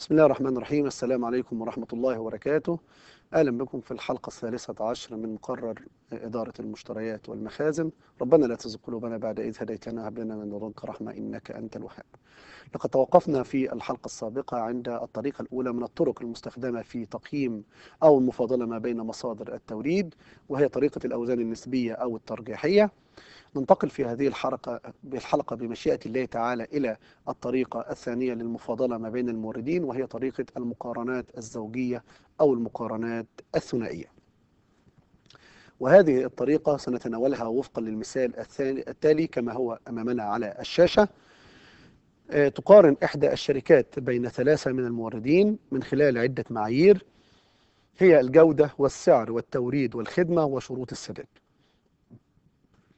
بسم الله الرحمن الرحيم السلام عليكم ورحمة الله وبركاته أهلا بكم في الحلقة الثالثة عشر من مقرر إدارة المشتريات والمخازن ربنا لا تزغ قلوبنا بعد إذ هديتنا هب لنا من لدنك رحمة إنك أنت الوهاب لقد توقفنا في الحلقة السابقة عند الطريقة الأولى من الطرق المستخدمة في تقييم أو المفاضلة ما بين مصادر التوريد وهي طريقة الأوزان النسبية أو الترجيحية ننتقل في هذه الحلقة بالحلقة بمشيئة الله تعالى إلى الطريقة الثانية للمفاضلة ما بين الموردين وهي طريقة المقارنات الزوجية أو المقارنات الثنائية وهذه الطريقة سنتناولها وفقا للمثال الثاني التالي كما هو أمامنا على الشاشة آه، تقارن إحدى الشركات بين ثلاثة من الموردين من خلال عدة معايير هي الجودة والسعر والتوريد والخدمة وشروط السداد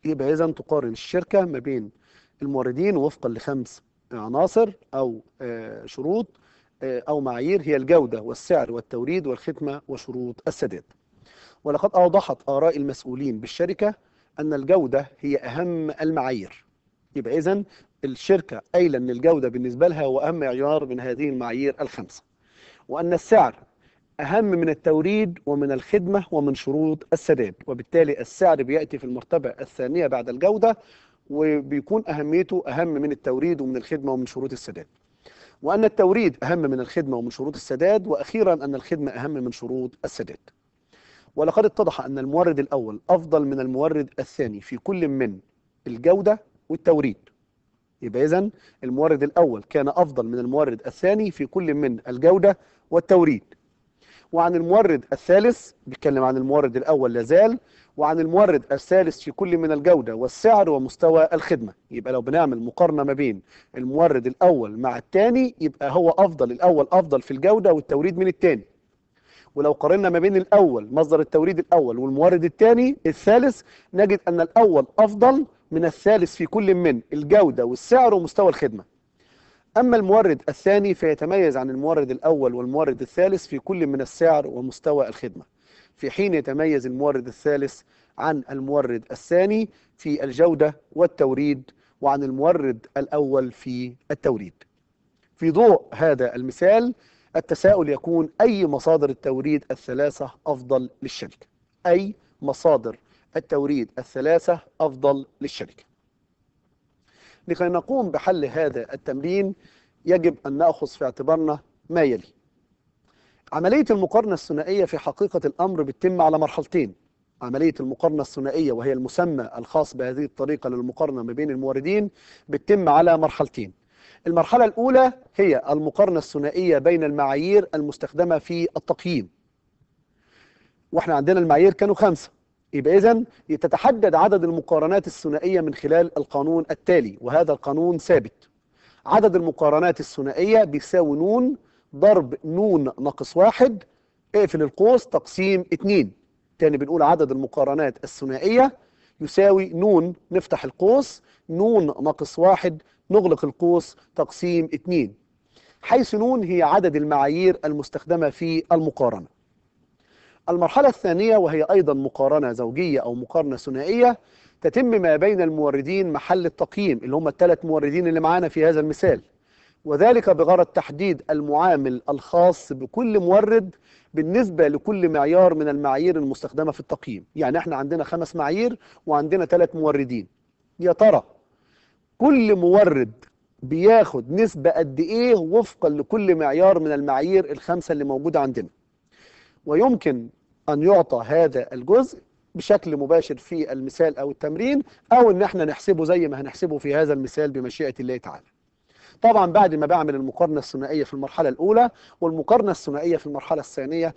يبقى إذا تقارن الشركة ما بين الموردين وفقا لخمس آه، عناصر أو آه، شروط آه، أو معايير هي الجودة والسعر والتوريد والختمة وشروط السداد ولقد أوضحت آراء المسؤولين بالشركة أن الجودة هي أهم المعايير يبقى إذا الشركة قايلة أن الجودة بالنسبة لها هو أهم معيار من هذه المعايير الخمسة وأن السعر أهم من التوريد ومن الخدمة ومن شروط السداد وبالتالي السعر بيأتي في المرتبة الثانية بعد الجودة وبيكون أهميته أهم من التوريد ومن الخدمة ومن شروط السداد وأن التوريد أهم من الخدمة ومن شروط السداد وأخيرا أن الخدمة أهم من شروط السداد ولقد اتضح أن المورد الأول أفضل من المورد الثاني في كل من الجودة والتوريد يبقى إذن المورد الأول كان أفضل من المورد الثاني في كل من الجودة والتوريد وعن المورد الثالث بيتكلم عن المورد الأول لازال وعن المورد الثالث في كل من الجودة والسعر ومستوى الخدمة يبقى لو بنعمل مقارنة ما بين المورد الأول مع الثاني يبقى هو أفضل الأول أفضل في الجودة والتوريد من الثاني ولو قارنا ما بين الأول مصدر التوريد الأول والمورد الثاني الثالث نجد أن الأول أفضل من الثالث في كل من الجودة والسعر ومستوى الخدمة أما المورد الثاني فيتميز عن المورد الأول والمورد الثالث في كل من السعر ومستوى الخدمة في حين يتميز المورد الثالث عن المورد الثاني في الجودة والتوريد وعن المورد الأول في التوريد في ضوء هذا المثال التساؤل يكون أي مصادر التوريد الثلاثة أفضل للشركة أي مصادر التوريد الثلاثة أفضل للشركة لكي نقوم بحل هذا التمرين يجب أن نأخذ في اعتبارنا ما يلي عملية المقارنة الثنائية في حقيقة الأمر بتتم على مرحلتين عملية المقارنة الثنائية وهي المسمى الخاص بهذه الطريقة للمقارنة ما بين الموردين بتتم على مرحلتين المرحلة الأولى هي المقارنة الثنائية بين المعايير المستخدمة في التقييم واحنا عندنا المعايير كانوا خمسة يبقى إذا تتحدد عدد المقارنات الثنائية من خلال القانون التالي وهذا القانون ثابت عدد المقارنات الثنائية بيساوي نون ضرب نون ناقص واحد اقفل القوس تقسيم اتنين تاني بنقول عدد المقارنات الثنائية يساوي نون نفتح القوس نون ناقص واحد نغلق القوس تقسيم اتنين حيث نون هي عدد المعايير المستخدمة في المقارنة المرحلة الثانية وهي أيضا مقارنة زوجية أو مقارنة ثنائية تتم ما بين الموردين محل التقييم اللي هم الثلاث موردين اللي معانا في هذا المثال وذلك بغرض تحديد المعامل الخاص بكل مورد بالنسبة لكل معيار من المعايير المستخدمة في التقييم يعني احنا عندنا خمس معايير وعندنا ثلاث موردين يا ترى كل مورد بياخد نسبة قد ايه وفقا لكل معيار من المعايير الخمسة اللي موجودة عندنا ويمكن أن يعطى هذا الجزء بشكل مباشر في المثال أو التمرين أو إن احنا نحسبه زي ما هنحسبه في هذا المثال بمشيئة الله تعالى طبعا بعد ما بعمل المقارنة الثنائية في المرحلة الأولى والمقارنة الثنائية في المرحلة الثانية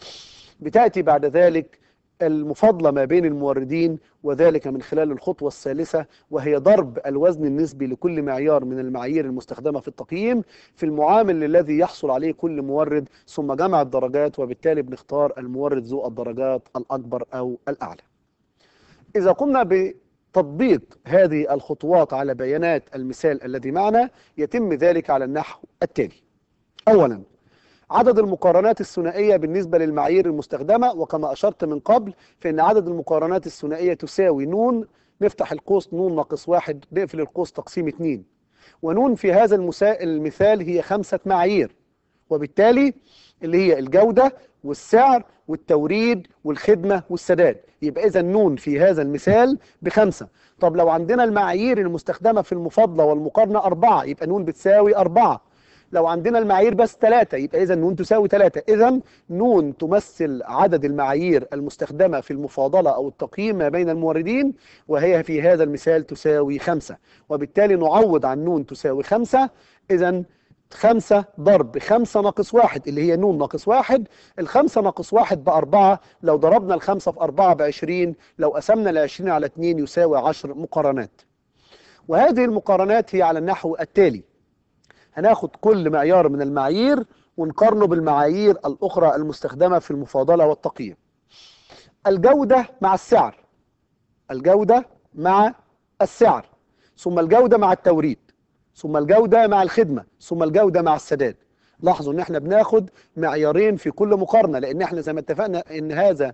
بتأتي بعد ذلك المفاضلة ما بين الموردين وذلك من خلال الخطوة الثالثة وهي ضرب الوزن النسبي لكل معيار من المعايير المستخدمة في التقييم في المعامل الذي يحصل عليه كل مورد ثم جمع الدرجات وبالتالي بنختار المورد ذو الدرجات الأكبر أو الأعلى إذا قمنا بتطبيق هذه الخطوات على بيانات المثال الذي معنا يتم ذلك على النحو التالي أولاً عدد المقارنات الثنائية بالنسبة للمعايير المستخدمة وكما أشرت من قبل فإن عدد المقارنات الثنائية تساوي نون نفتح القوس نون ناقص واحد نقفل القوس تقسيم اتنين ونون في هذا المثال هي خمسة معايير وبالتالي اللي هي الجودة والسعر والتوريد والخدمة والسداد يبقى إذا نون في هذا المثال بخمسة طب لو عندنا المعايير المستخدمة في المفاضلة والمقارنة أربعة يبقى نون بتساوي أربعة لو عندنا المعايير بس ثلاثة يبقى إذا نون تساوي ثلاثة إذا نون تمثل عدد المعايير المستخدمة في المفاضلة أو التقييم ما بين الموردين وهي في هذا المثال تساوي خمسة وبالتالي نعوض عن نون تساوي خمسة إذا خمسة ضرب خمسة ناقص واحد اللي هي نون ناقص واحد الخمسة ناقص واحد بأربعة لو ضربنا الخمسة في أربعة بعشرين لو قسمنا العشرين على اتنين يساوي عشر مقارنات وهذه المقارنات هي على النحو التالي هناخد كل معيار من المعايير ونقارنه بالمعايير الأخرى المستخدمة في المفاضلة والتقييم الجودة مع السعر الجودة مع السعر ثم الجودة مع التوريد ثم الجودة مع الخدمة ثم الجودة مع السداد لاحظوا ان احنا بناخد معيارين في كل مقارنة لان احنا زي ما اتفقنا ان هذا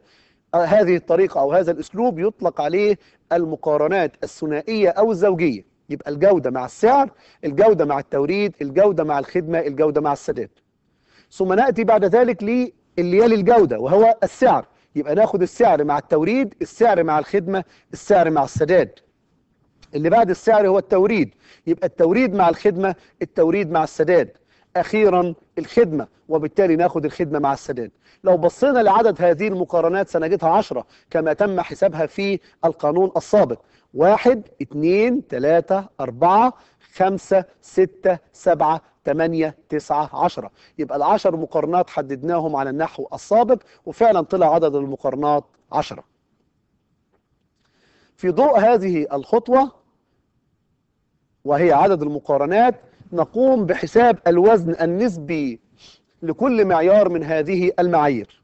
هذه الطريقة او هذا الاسلوب يطلق عليه المقارنات الثنائية او الزوجية يبقى الجودة مع السعر الجودة مع التوريد الجودة مع الخدمة الجودة مع السداد ثم نأتي بعد ذلك يلي الجودة وهو السعر يبقى ناخد السعر مع التوريد السعر مع الخدمة السعر مع السداد اللي بعد السعر هو التوريد يبقى التوريد مع الخدمة التوريد مع السداد أخيرا الخدمة وبالتالي ناخد الخدمة مع السداد لو بصينا لعدد هذه المقارنات سنجدها عشرة كما تم حسابها في القانون السابق واحد اتنين تلاتة أربعة خمسة ستة سبعة تمانية تسعة عشرة يبقى العشر مقارنات حددناهم على النحو السابق وفعلا طلع عدد المقارنات 10 في ضوء هذه الخطوة وهي عدد المقارنات نقوم بحساب الوزن النسبي لكل معيار من هذه المعايير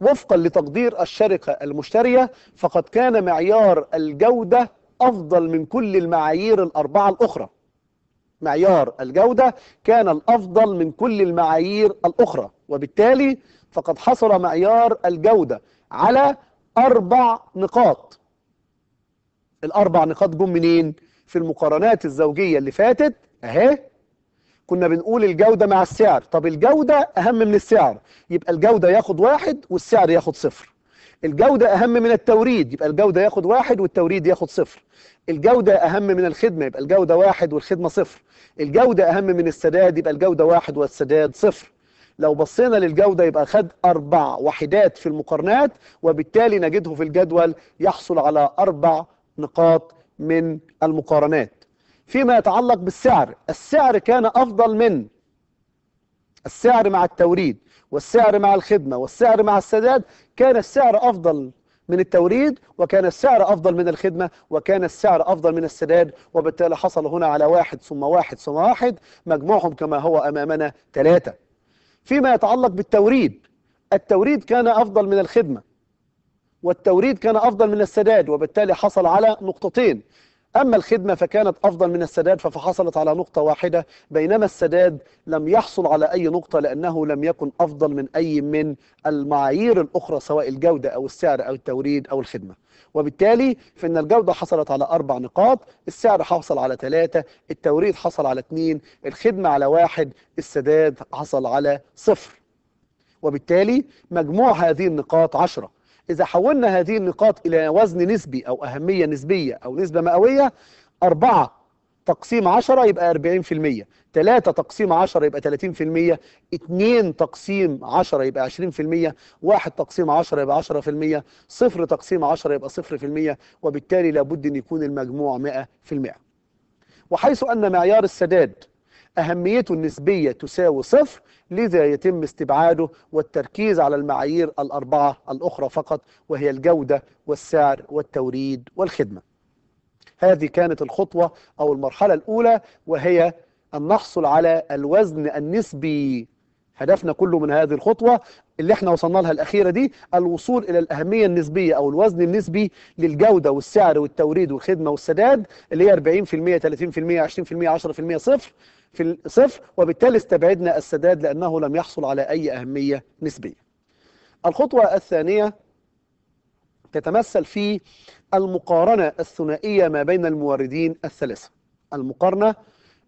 وفقا لتقدير الشركة المشترية فقد كان معيار الجودة أفضل من كل المعايير الأربعة الأخرى معيار الجودة كان الأفضل من كل المعايير الأخرى وبالتالي فقد حصل معيار الجودة على أربع نقاط الأربع نقاط جم منين في المقارنات الزوجية اللي فاتت أهي كنا بنقول الجودة مع السعر طب الجودة أهم من السعر يبقى الجودة ياخد واحد والسعر ياخد صفر الجودة أهم من التوريد يبقى الجودة ياخد واحد والتوريد ياخد صفر الجودة أهم من الخدمة يبقى الجودة واحد والخدمة صفر الجودة أهم من السداد يبقى الجودة واحد والسداد صفر لو بصينا للجودة يبقى خد أربع وحدات في المقارنات وبالتالي نجده في الجدول يحصل على أربع نقاط من المقارنات فيما يتعلق بالسعر السعر كان أفضل من السعر مع التوريد والسعر مع الخدمة والسعر مع السداد كان السعر أفضل من التوريد وكان السعر أفضل من الخدمة وكان السعر أفضل من السداد وبالتالي حصل هنا على واحد ثم واحد ثم واحد مجموعهم كما هو أمامنا ثلاثة فيما يتعلق بالتوريد التوريد كان أفضل من الخدمة والتوريد كان أفضل من السداد وبالتالي حصل على نقطتين أما الخدمة فكانت أفضل من السداد فحصلت على نقطة واحدة بينما السداد لم يحصل على أي نقطة لأنه لم يكن أفضل من أي من المعايير الأخرى سواء الجودة أو السعر أو التوريد أو الخدمة وبالتالي فإن الجودة حصلت على أربع نقاط السعر حصل على ثلاثة التوريد حصل على اثنين الخدمة على واحد السداد حصل على صفر وبالتالي مجموع هذه النقاط عشرة إذا حولنا هذه النقاط إلى وزن نسبي أو أهمية نسبية أو نسبة مئوية أربعة تقسيم 10 يبقى 40% تلاتة تقسيم 10 يبقى 30% اتنين تقسيم 10 يبقى 20% واحد تقسيم 10 يبقى 10% صفر تقسيم 10 يبقى 0% وبالتالي لابد أن يكون المجموع 100% وحيث أن معيار السداد أهميته النسبية تساوي صفر لذا يتم استبعاده والتركيز على المعايير الأربعة الأخرى فقط وهي الجودة والسعر والتوريد والخدمة هذه كانت الخطوة أو المرحلة الأولى وهي أن نحصل على الوزن النسبي هدفنا كله من هذه الخطوة اللي احنا وصلنا لها الأخيرة دي الوصول إلى الأهمية النسبية أو الوزن النسبي للجودة والسعر والتوريد والخدمة والسداد اللي هي 40% 30% 20% 10% صفر في الصفر وبالتالي استبعدنا السداد لأنه لم يحصل على أي أهمية نسبية الخطوة الثانية تتمثل في المقارنة الثنائية ما بين الموردين الثلاثة المقارنة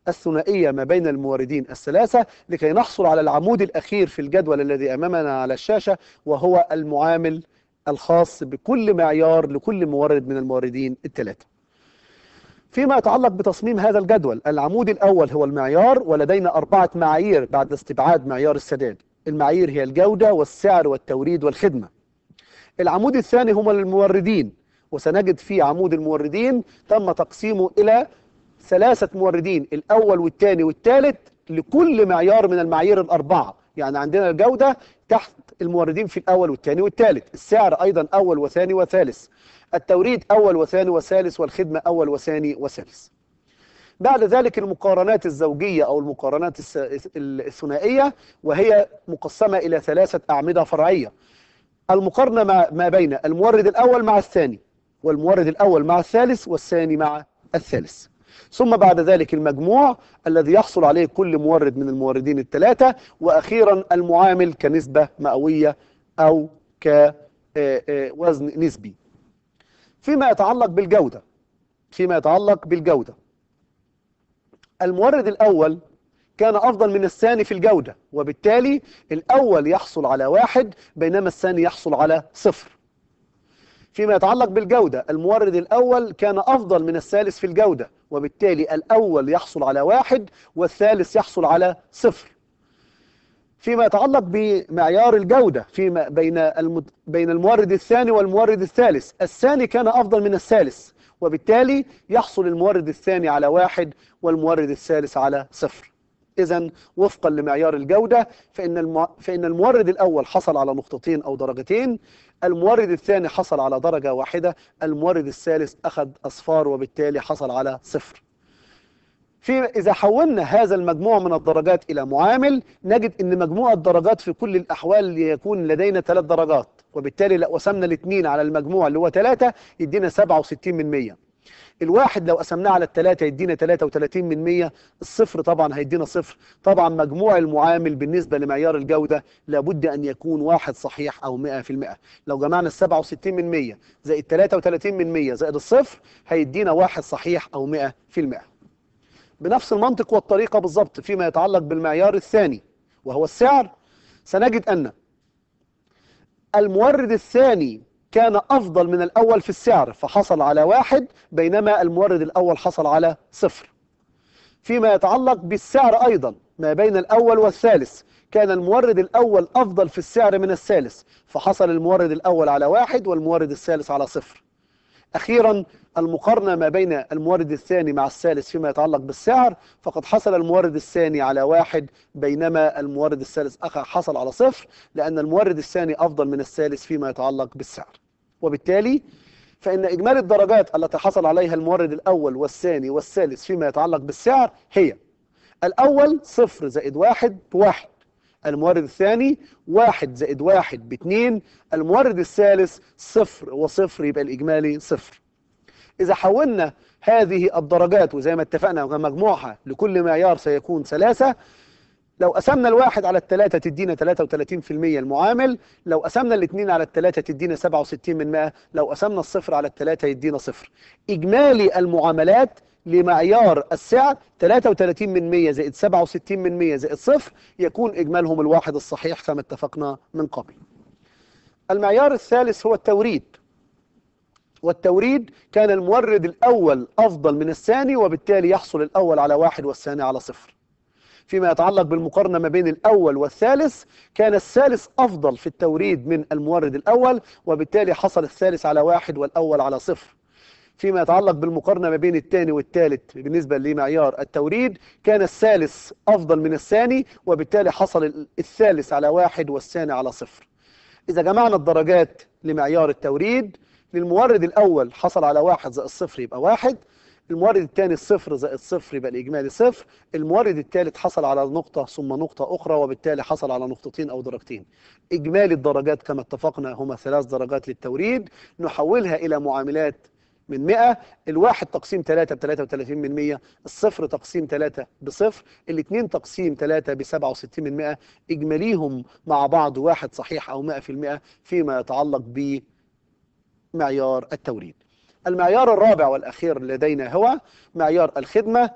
الثنائية ما بين الموردين الثلاثة لكي نحصل على العمود الأخير في الجدول الذي أمامنا على الشاشة وهو المعامل الخاص بكل معيار لكل مورد من الموردين الثلاثة فيما يتعلق بتصميم هذا الجدول العمود الأول هو المعيار ولدينا أربعة معايير بعد استبعاد معيار السداد المعايير هي الجودة والسعر والتوريد والخدمة العمود الثاني هم الموردين وسنجد في عمود الموردين تم تقسيمه إلى ثلاثة موردين الأول والثاني والثالث لكل معيار من المعايير الأربعة يعني عندنا الجودة تحت الموردين في الأول والثاني والثالث السعر أيضا أول وثاني وثالث التوريد أول وثاني وثالث والخدمة أول وثاني وثالث بعد ذلك المقارنات الزوجية أو المقارنات الثنائية وهي مقسمة إلى ثلاثة أعمدة فرعية المقارنة ما بين المورد الأول مع الثاني والمورد الأول مع الثالث والثاني مع الثالث ثم بعد ذلك المجموع الذي يحصل عليه كل مورد من الموردين الثلاثة وأخيرا المعامل كنسبة مئوية أو كوزن آه، آه، نسبي فيما يتعلق بالجودة فيما يتعلق بالجودة المورد الأول كان أفضل من الثاني في الجودة وبالتالي الأول يحصل على واحد بينما الثاني يحصل على صفر فيما يتعلق بالجودة المورد الأول كان أفضل من الثالث في الجودة وبالتالي الأول يحصل على واحد والثالث يحصل على صفر فيما يتعلق بمعيار الجودة فيما بين المد... بين المورد الثاني والمورد الثالث الثاني كان أفضل من الثالث وبالتالي يحصل المورد الثاني على واحد والمورد الثالث على صفر إذا وفقا لمعيار الجودة فإن, الم... فإن المورد الأول حصل على نقطتين أو درجتين المورد الثاني حصل على درجة واحدة المورد الثالث أخذ أصفار وبالتالي حصل على صفر في إذا حولنا هذا المجموع من الدرجات إلى معامل نجد أن مجموع الدرجات في كل الأحوال يكون لدينا ثلاث درجات وبالتالي لو قسمنا الاثنين على المجموع اللي هو ثلاثه يدينا 67 من 100 الواحد لو قسمناه على الثلاثة يدينا 33 من 100 الصفر طبعا هيدينا صفر طبعا مجموع المعامل بالنسبة لمعيار الجودة لابد أن يكون واحد صحيح أو 100% لو جمعنا ال 67 من 100 زائد 33 من 100 زائد الصفر هيدينا واحد صحيح أو 100% بنفس المنطق والطريقة بالضبط فيما يتعلق بالمعيار الثاني وهو السعر سنجد أن المورد الثاني كان أفضل من الأول في السعر فحصل على واحد بينما المورد الأول حصل على صفر فيما يتعلق بالسعر أيضا ما بين الأول والثالث كان المورد الأول أفضل في السعر من الثالث فحصل المورد الأول على واحد والمورد الثالث على صفر أخيرا المقارنة ما بين المورد الثاني مع الثالث فيما يتعلق بالسعر فقد حصل المورد الثاني على واحد بينما المورد الثالث حصل على صفر لأن المورد الثاني أفضل من الثالث فيما يتعلق بالسعر وبالتالي فإن إجمالي الدرجات التي حصل عليها المورد الأول والثاني والثالث فيما يتعلق بالسعر هي الأول صفر زائد واحد بواحد المورد الثاني واحد زائد واحد باتنين المورد الثالث صفر وصفر يبقى الإجمالي صفر إذا حولنا هذه الدرجات وزي ما اتفقنا مجموعها لكل معيار سيكون ثلاثة لو قسمنا الواحد على الثلاثة تدينا 33% المعامل لو قسمنا الاثنين على الثلاثة تدينا 67 من لو قسمنا الصفر على الثلاثة يدينا صفر إجمالي المعاملات لمعيار السعر 33 من 100 زائد 67 من 100 زائد صفر يكون إجمالهم الواحد الصحيح كما اتفقنا من قبل المعيار الثالث هو التوريد والتوريد كان المورد الأول أفضل من الثاني وبالتالي يحصل الأول على واحد والثاني على صفر فيما يتعلق بالمقارنة ما بين الأول والثالث كان الثالث أفضل في التوريد من المورد الأول وبالتالي حصل الثالث على واحد والأول على صفر فيما يتعلق بالمقارنة ما بين الثاني والثالث بالنسبة لمعيار التوريد كان الثالث أفضل من الثاني وبالتالي حصل الثالث على واحد والثاني على صفر إذا جمعنا الدرجات لمعيار التوريد للمورد الأول حصل على واحد زائد صفر يبقى واحد المورد الثاني صفر زائد صفر يبقى الإجمالي صفر المورد الثالث حصل على نقطة ثم نقطة أخرى وبالتالي حصل على نقطتين أو درجتين إجمالي الدرجات كما اتفقنا هما ثلاث درجات للتوريد نحولها إلى معاملات من 100 الواحد تقسيم 3 ب 33 من 100 الصفر تقسيم 3 بصفر الاثنين تقسيم 3 ب 67 من 100 اجماليهم مع بعض واحد صحيح او 100% فيما يتعلق بمعيار التوريد المعيار الرابع والأخير لدينا هو معيار الخدمة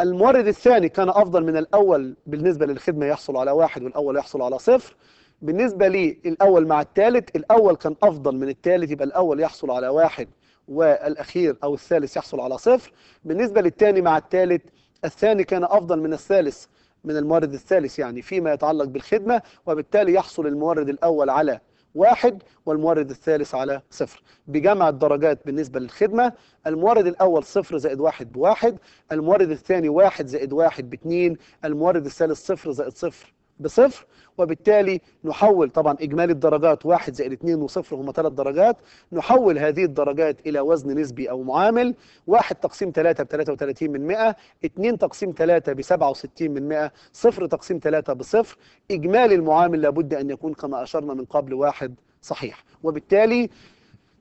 المورد الثاني كان أفضل من الأول بالنسبة للخدمة يحصل على واحد والأول يحصل على صفر بالنسبة للاول مع الثالث الأول كان أفضل من الثالث يبقى الأول يحصل على واحد والاخير او الثالث يحصل على صفر بالنسبه للثاني مع الثالث الثاني كان افضل من الثالث من المورد الثالث يعني فيما يتعلق بالخدمه وبالتالي يحصل المورد الاول على واحد والمورد الثالث على صفر بجمع الدرجات بالنسبة للخدمة المورد الأول صفر زائد واحد بواحد المورد الثاني واحد زائد واحد باتنين المورد الثالث صفر زائد صفر بصفر وبالتالي نحول طبعا إجمالي الدرجات 1 زائد 2 وصفر هما 3 درجات نحول هذه الدرجات إلى وزن نسبي أو معامل 1 تقسيم 3 ب 33 من 100 2 تقسيم 3 ب 67 من 100 0 تقسيم 3 بصفر إجمالي المعامل لابد أن يكون كما أشرنا من قبل واحد صحيح وبالتالي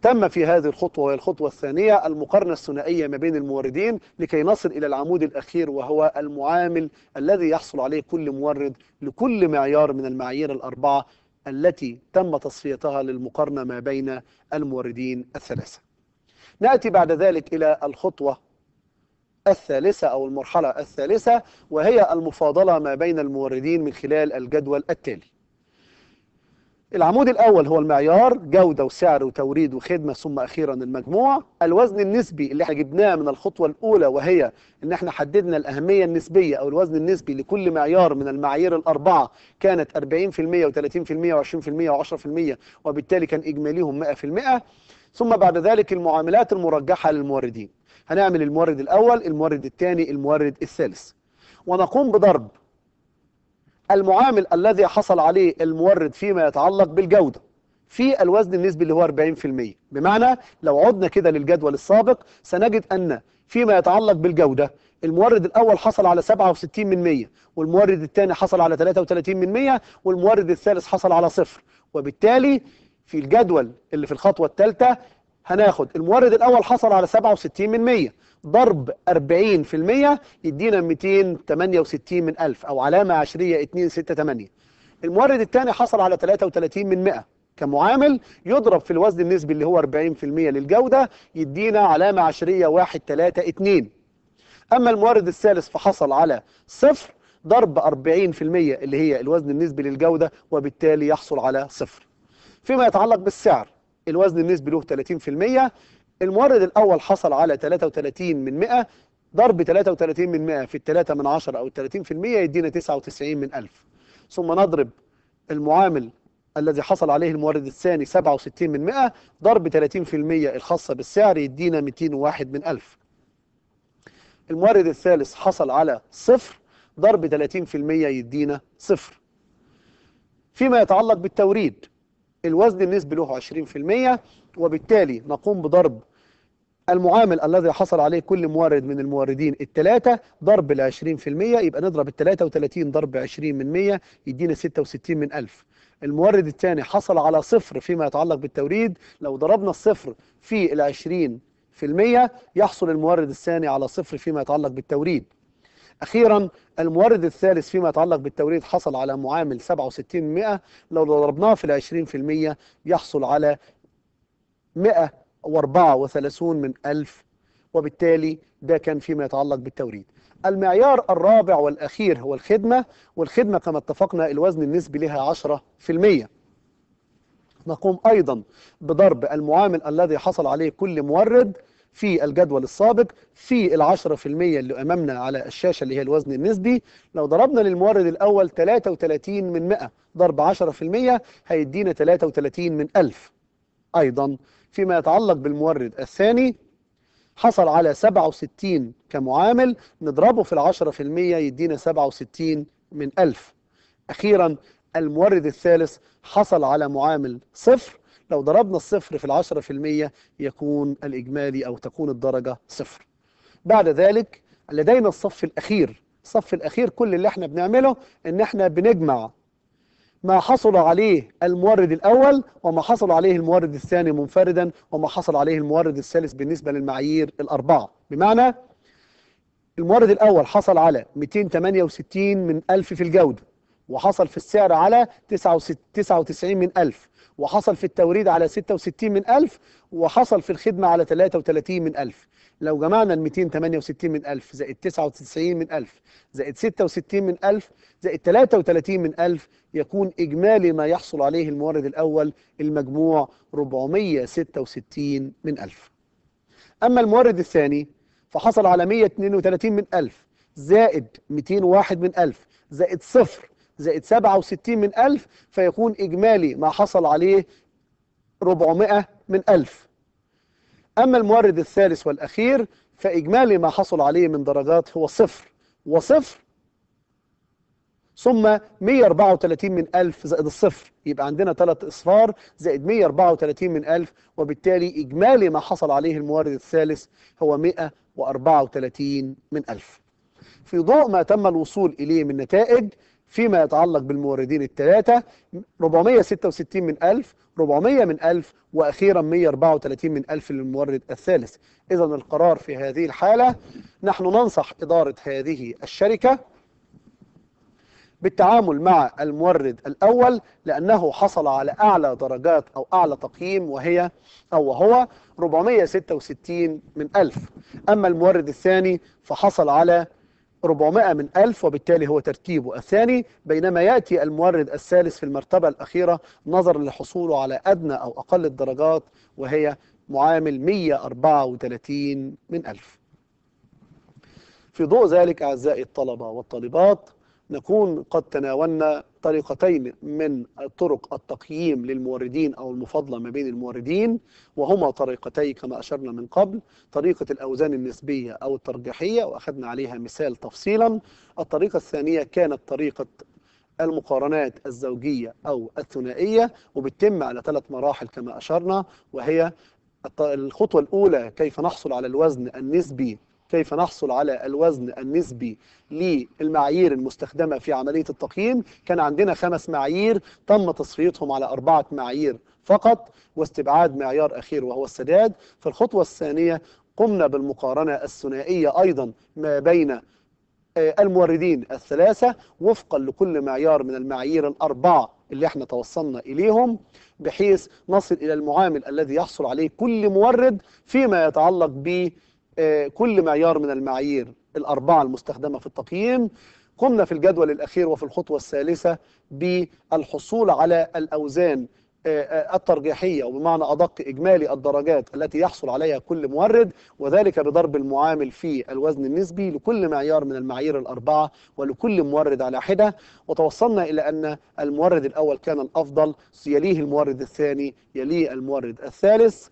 تم في هذه الخطوة وهي الخطوة الثانية المقارنة الثنائية ما بين الموردين لكي نصل إلى العمود الأخير وهو المعامل الذي يحصل عليه كل مورد لكل معيار من المعايير الأربعة التي تم تصفيتها للمقارنة ما بين الموردين الثلاثة نأتي بعد ذلك إلى الخطوة الثالثة أو المرحلة الثالثة وهي المفاضلة ما بين الموردين من خلال الجدول التالي العمود الأول هو المعيار جودة وسعر وتوريد وخدمة ثم أخيرا المجموع الوزن النسبي اللي احنا جبناه من الخطوة الأولى وهي إن احنا حددنا الأهمية النسبية أو الوزن النسبي لكل معيار من المعايير الأربعة كانت 40% و30% و20% و10% وبالتالي كان إجماليهم 100% ثم بعد ذلك المعاملات المرجحة للموردين هنعمل المورد الأول المورد الثاني المورد الثالث ونقوم بضرب المعامل الذي حصل عليه المورد فيما يتعلق بالجودة في الوزن النسبي اللي هو 40% بمعنى لو عدنا كده للجدول السابق سنجد أن فيما يتعلق بالجودة المورد الأول حصل على 67 من 100 والمورد الثاني حصل على 33 من 100 والمورد الثالث حصل على صفر وبالتالي في الجدول اللي في الخطوة الثالثة هناخد المورد الأول حصل على 67 من 100 ضرب 40 يدينا 268 من 1000 أو علامة عشرية 268 المورد الثاني حصل على 33 من 100 كمعامل يضرب في الوزن النسبي اللي هو 40% للجودة يدينا علامة عشرية 132 أما المورد الثالث فحصل على صفر ضرب 40% اللي هي الوزن النسبي للجودة وبالتالي يحصل على صفر فيما يتعلق بالسعر الوزن النسبي له 30% المورد الأول حصل على 33 من 100 ضرب 33 من 100 في 3 من عشرة أو 30% يدينا 99 من 1000 ثم نضرب المعامل الذي حصل عليه المورد الثاني 67 من 100 ضرب 30% الخاصة بالسعر يدينا 201 من 1000 المورد الثالث حصل على صفر ضرب 30% يدينا صفر فيما يتعلق بالتوريد الوزن النسبي له 20% وبالتالي نقوم بضرب المعامل الذي حصل عليه كل مورد من الموردين الثلاثة ضرب ال 20% يبقى نضرب ال 33 ضرب 20 من 100 يدينا 66 من 1000 المورد الثاني حصل على صفر فيما يتعلق بالتوريد لو ضربنا الصفر في ال 20% يحصل المورد الثاني على صفر فيما يتعلق بالتوريد أخيرا المورد الثالث فيما يتعلق بالتوريد حصل على معامل 67 لو ضربناه في ال 20% يحصل على 134 من ألف وبالتالي ده كان فيما يتعلق بالتوريد المعيار الرابع والأخير هو الخدمة والخدمة كما اتفقنا الوزن النسبي لها 10% نقوم أيضا بضرب المعامل الذي حصل عليه كل مورد في الجدول السابق في ال 10% اللي أمامنا على الشاشة اللي هي الوزن النسبي لو ضربنا للمورد الأول 33 من 100 ضرب 10 هيدينا 33 من 1000 أيضا فيما يتعلق بالمورد الثاني حصل على 67 كمعامل نضربه في ال 10% يدينا 67 من 1000 أخيرا المورد الثالث حصل على معامل صفر لو ضربنا الصفر في العشرة في المية يكون الإجمالي أو تكون الدرجة صفر بعد ذلك لدينا الصف الأخير الصف الأخير كل اللي احنا بنعمله إن احنا بنجمع ما حصل عليه المورد الأول وما حصل عليه المورد الثاني منفردا وما حصل عليه المورد الثالث بالنسبة للمعايير الأربعة بمعنى المورد الأول حصل على 268 من 1000 في الجودة وحصل في السعر على 99 من ألف وحصل في التوريد على 66 من ألف وحصل في الخدمة على 33 من ألف لو جمعنا ال 268 من ألف زائد 99 من ألف زائد 66 من ألف زائد 33 من ألف يكون إجمالي ما يحصل عليه المورد الأول المجموع 466 من ألف أما المورد الثاني فحصل على 132 من ألف زائد 201 من ألف زائد صفر زائد 67 من 1000 فيكون إجمالي ما حصل عليه 400 من 1000 أما المورد الثالث والأخير فإجمالي ما حصل عليه من درجات هو صفر وصفر ثم 134 من 1000 زائد الصفر يبقى عندنا ثلاث اصفار زائد 134 من 1000 وبالتالي إجمالي ما حصل عليه المورد الثالث هو 134 من 1000 في ضوء ما تم الوصول إليه من نتائج فيما يتعلق بالموردين الثلاثة 466 من 1000 400 من 1000 وأخيرا 134 من 1000 للمورد الثالث إذا القرار في هذه الحالة نحن ننصح إدارة هذه الشركة بالتعامل مع المورد الأول لأنه حصل على أعلى درجات أو أعلى تقييم وهي أو وهو 466 من 1000 أما المورد الثاني فحصل على 400 من 1000 وبالتالي هو ترتيبه الثاني بينما يأتي المورد الثالث في المرتبة الأخيرة نظرا لحصوله على أدنى أو أقل الدرجات وهي معامل 134 من 1000 في ضوء ذلك أعزائي الطلبة والطالبات نكون قد تناولنا طريقتين من طرق التقييم للموردين أو المفاضلة ما بين الموردين وهما طريقتي كما أشرنا من قبل طريقة الأوزان النسبية أو الترجيحية وأخذنا عليها مثال تفصيلا الطريقة الثانية كانت طريقة المقارنات الزوجية أو الثنائية وبتتم على ثلاث مراحل كما أشرنا وهي الخطوة الأولى كيف نحصل على الوزن النسبي كيف نحصل على الوزن النسبي للمعايير المستخدمة في عملية التقييم كان عندنا خمس معايير تم تصفيتهم على أربعة معايير فقط واستبعاد معيار أخير وهو السداد في الخطوة الثانية قمنا بالمقارنة الثنائية أيضا ما بين آه، الموردين الثلاثة وفقا لكل معيار من المعايير الأربعة اللي احنا توصلنا إليهم بحيث نصل إلى المعامل الذي يحصل عليه كل مورد فيما يتعلق به آه، كل معيار من المعايير الأربعة المستخدمة في التقييم قمنا في الجدول الأخير وفي الخطوة الثالثة بالحصول على الأوزان آه، آه، الترجيحية وبمعنى أدق إجمالي الدرجات التي يحصل عليها كل مورد وذلك بضرب المعامل في الوزن النسبي لكل معيار من المعايير الأربعة ولكل مورد على حدة وتوصلنا إلى أن المورد الأول كان الأفضل يليه المورد الثاني يليه المورد الثالث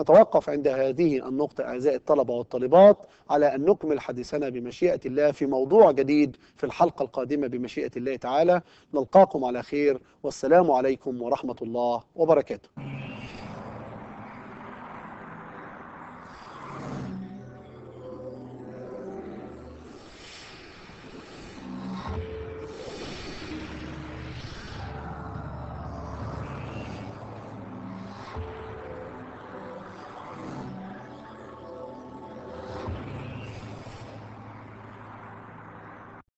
نتوقف عند هذه النقطة أعزائي الطلبة والطالبات على أن نكمل حديثنا بمشيئة الله في موضوع جديد في الحلقة القادمة بمشيئة الله تعالى نلقاكم على خير والسلام عليكم ورحمة الله وبركاته